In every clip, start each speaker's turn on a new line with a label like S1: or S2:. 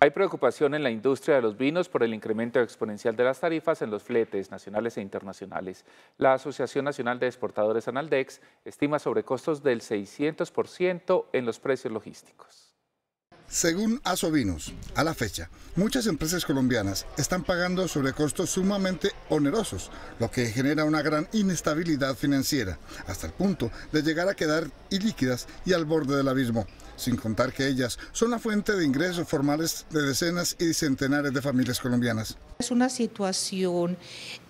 S1: Hay preocupación en la industria de los vinos por el incremento exponencial de las tarifas en los fletes nacionales e internacionales. La Asociación Nacional de Exportadores Analdex estima sobrecostos del 600% en los precios logísticos.
S2: Según Asovinos, a la fecha, muchas empresas colombianas están pagando sobrecostos sumamente onerosos, lo que genera una gran inestabilidad financiera, hasta el punto de llegar a quedar ilíquidas y al borde del abismo sin contar que ellas son la fuente de ingresos formales de decenas y centenares de familias colombianas.
S3: Es una situación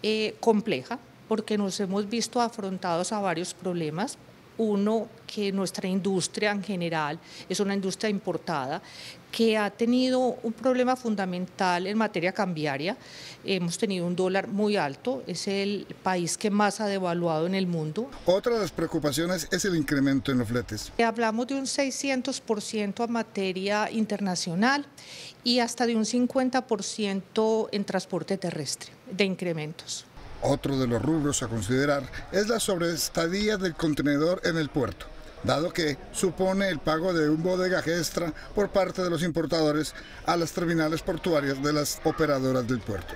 S3: eh, compleja porque nos hemos visto afrontados a varios problemas. Uno, que nuestra industria en general es una industria importada que ha tenido un problema fundamental en materia cambiaria. Hemos tenido un dólar muy alto, es el país que más ha devaluado en el mundo.
S2: Otra de las preocupaciones es el incremento en los fletes.
S3: Hablamos de un 600% a materia internacional y hasta de un 50% en transporte terrestre de incrementos.
S2: Otro de los rubros a considerar es la sobreestadía del contenedor en el puerto, dado que supone el pago de un bodega extra por parte de los importadores a las terminales portuarias de las operadoras del puerto.